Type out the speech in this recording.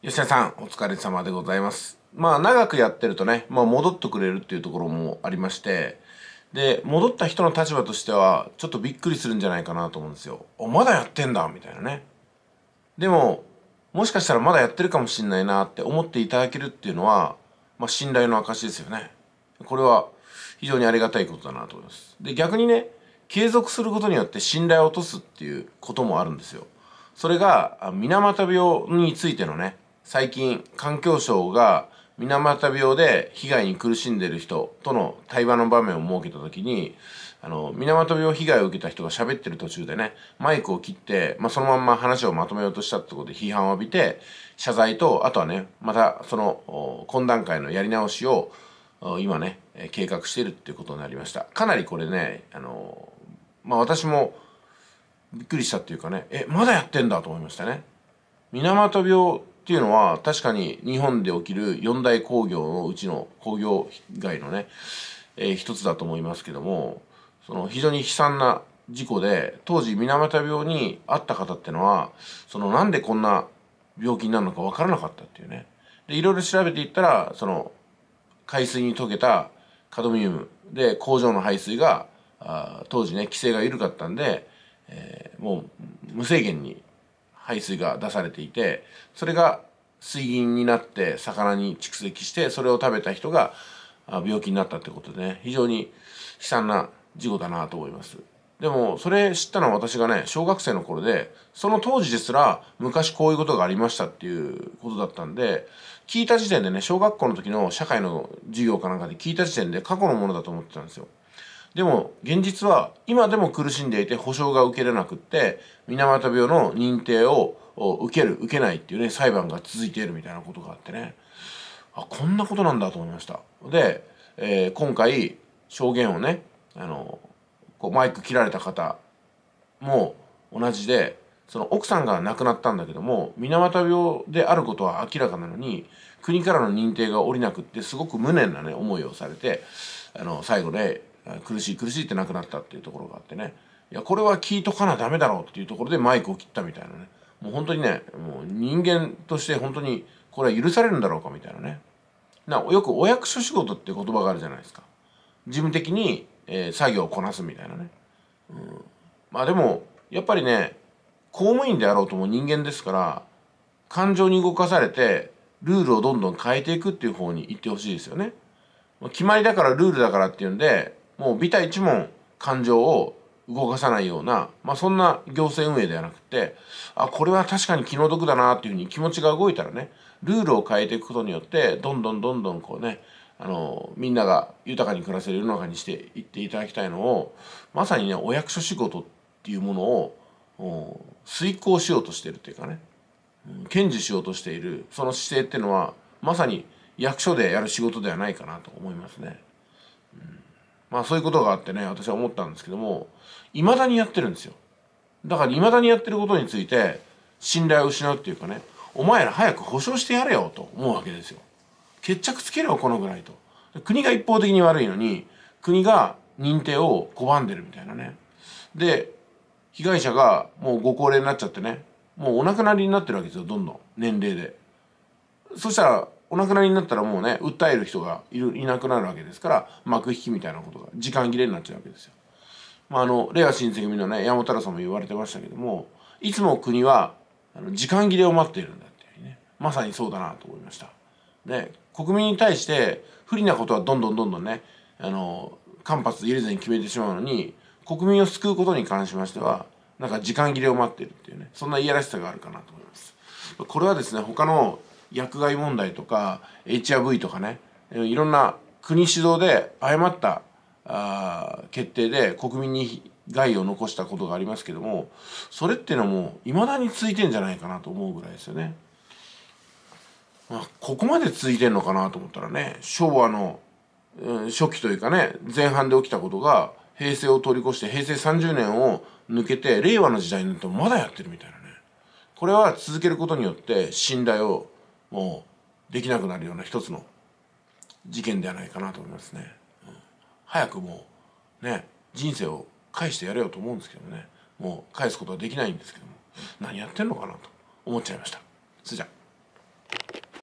吉田さん、お疲れ様でございます。まあ、長くやってるとね、まあ、戻ってくれるっていうところもありまして、で、戻った人の立場としては、ちょっとびっくりするんじゃないかなと思うんですよ。あ、まだやってんだみたいなね。でも、もしかしたらまだやってるかもしんないなって思っていただけるっていうのは、まあ、信頼の証ですよね。これは、非常にありがたいことだなと思います。で、逆にね、継続することによって信頼を落とすっていうこともあるんですよ。それが、水俣病についてのね、最近環境省が水俣病で被害に苦しんでる人との対話の場面を設けた時にあの水俣病被害を受けた人が喋ってる途中でねマイクを切って、まあ、そのまんま話をまとめようとしたってことで批判を浴びて謝罪とあとはねまたその懇談会のやり直しを今ね計画してるっていうことになりましたかなりこれねあのまあ私もびっくりしたっていうかねえまだやってんだと思いましたね水俣病っていうのは、確かに日本で起きる四大工業のうちの工業外のね、えー、一つだと思いますけども、その非常に悲惨な事故で、当時水俣病にあった方ってのは、そのなんでこんな病気になるのか分からなかったっていうね。で、いろいろ調べていったら、その、海水に溶けたカドミウムで工場の排水が、あ当時ね、規制が緩かったんで、えー、もう無制限に排水が出されていてそれが水銀になって魚に蓄積してそれを食べた人が病気になったってことでね非常に悲惨な事故だなと思いますでもそれ知ったのは私がね小学生の頃でその当時ですら昔こういうことがありましたっていうことだったんで聞いた時点でね小学校の時の社会の授業かなんかで聞いた時点で過去のものだと思ってたんですよでも現実は今でも苦しんでいて保障が受けれなくって水俣病の認定をを受ける受けないっていうね裁判が続いているみたいなことがあってねあこんなことなんだと思いましたで、えー、今回証言をねあのこうマイク切られた方も同じでその奥さんが亡くなったんだけども水俣病であることは明らかなのに国からの認定が下りなくってすごく無念なね思いをされてあの最後で苦しい苦しいって亡くなったっていうところがあってねいやこれは聞いとかなダメだろうっていうところでマイクを切ったみたいなねもう本当にねもう人間として本当にこれは許されるんだろうかみたいなねなよくお役所仕事って言葉があるじゃないですか事務的に、えー、作業をこなすみたいなね、うん、まあでもやっぱりね公務員であろうとも人間ですから感情に動かされてルールをどんどん変えていくっていう方に行ってほしいですよね決まりだからルールだからっていうんでもうビタ一文感情を動かさないような、まあ、そんな行政運営ではなくてあこれは確かに気の毒だなっていうふうに気持ちが動いたらねルールを変えていくことによってどんどんどんどんこうねあのみんなが豊かに暮らせる世の中にしていっていただきたいのをまさにねお役所仕事っていうものを遂行しようとしてるっていうかね堅持しようとしているその姿勢っていうのはまさに役所でやる仕事ではないかなと思いますね。まあそういうことがあってね私は思ったんですけども未だにやってるんですよだから未だにやってることについて信頼を失うっていうかねお前ら早く保証してやれよと思うわけですよ決着つけろよこのぐらいと国が一方的に悪いのに国が認定を拒んでるみたいなねで被害者がもうご高齢になっちゃってねもうお亡くなりになってるわけですよどんどん年齢でそしたらお亡くなりになったらもうね訴える人がいるいなくなるわけですから幕引きみたいなことが時間切れになっちゃうわけですよ。まあ、あの令和新選組のね山本太郎さんも言われてましたけどもいつも国はあの時間切れを待っているんだっていうねまさにそうだなと思いました。で、国民に対して不利なことはどんどんどんどんねあの間髪入れずに決めてしまうのに国民を救うことに関しましてはなんか時間切れを待っているっていうねそんないやらしさがあるかなと思います。これはですね他の薬害問題とか HRV とかねいろんな国主導で誤ったあ決定で国民に害を残したことがありますけどもそれっていうのもいまだに続いてんじゃないかなと思うぐらいですよね。まあ、ここまで続いてんのかなと思ったらね昭和の、うん、初期というかね前半で起きたことが平成を通り越して平成30年を抜けて令和の時代になるとまだやってるみたいなねこれは続けることによって信頼をもうできなくなるような一つの事件ではないかなと思いますね。うん、早くもうね人生を返してやれよと思うんですけどねもう返すことはできないんですけども何やってんのかなと思っちゃいました。それじゃ